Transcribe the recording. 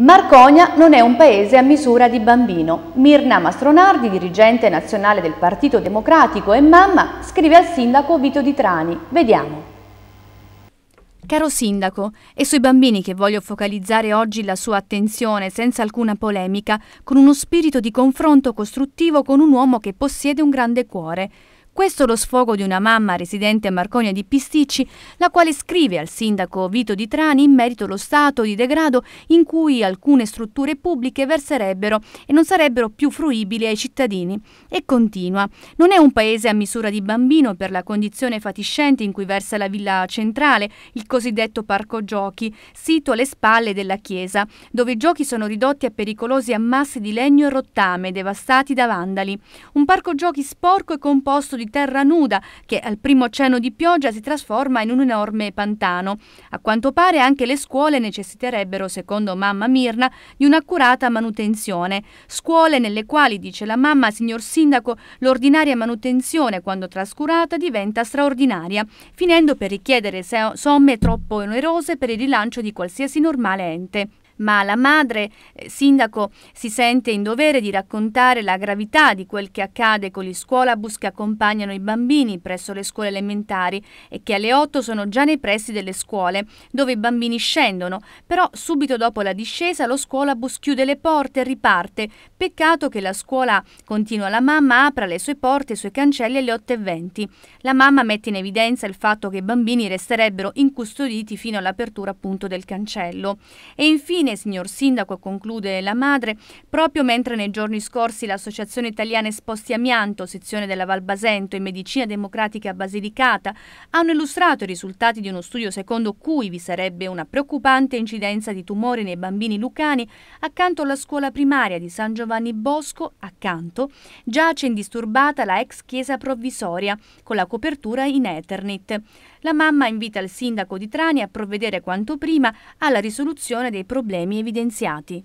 Marconia non è un paese a misura di bambino. Mirna Mastronardi, dirigente nazionale del Partito Democratico e mamma, scrive al sindaco Vito Di Trani. Vediamo. Caro sindaco, è sui bambini che voglio focalizzare oggi la sua attenzione senza alcuna polemica, con uno spirito di confronto costruttivo con un uomo che possiede un grande cuore. Questo è lo sfogo di una mamma residente a Marconia di Pisticci, la quale scrive al sindaco Vito Di Trani in merito allo stato di degrado in cui alcune strutture pubbliche verserebbero e non sarebbero più fruibili ai cittadini. E continua, non è un paese a misura di bambino per la condizione fatiscente in cui versa la villa centrale, il cosiddetto parco giochi, sito alle spalle della chiesa, dove i giochi sono ridotti a pericolosi ammassi di legno e rottame devastati da vandali. Un parco giochi sporco e composto di terra nuda che al primo cenno di pioggia si trasforma in un enorme pantano. A quanto pare anche le scuole necessiterebbero, secondo mamma Mirna, di un'accurata manutenzione. Scuole nelle quali, dice la mamma, signor Sindaco, l'ordinaria manutenzione, quando trascurata, diventa straordinaria, finendo per richiedere somme troppo onerose per il rilancio di qualsiasi normale ente ma la madre eh, sindaco si sente in dovere di raccontare la gravità di quel che accade con gli scuolabus che accompagnano i bambini presso le scuole elementari e che alle 8 sono già nei pressi delle scuole dove i bambini scendono, però subito dopo la discesa lo scuolabus chiude le porte e riparte. Peccato che la scuola, continua la mamma, apra le sue porte e i suoi cancelli alle 8.20. La mamma mette in evidenza il fatto che i bambini resterebbero incustoditi fino all'apertura appunto del cancello. E infine fine, signor Sindaco, conclude la madre, proprio mentre nei giorni scorsi l'Associazione Italiana Esposti Amianto, sezione della Val Basento e Medicina Democratica Basilicata, hanno illustrato i risultati di uno studio secondo cui vi sarebbe una preoccupante incidenza di tumori nei bambini lucani, accanto alla scuola primaria di San Giovanni Bosco, accanto, giace indisturbata la ex chiesa provvisoria, con la copertura in Eternit. La mamma invita il sindaco di Trani a provvedere quanto prima alla risoluzione dei problemi problemi evidenziati.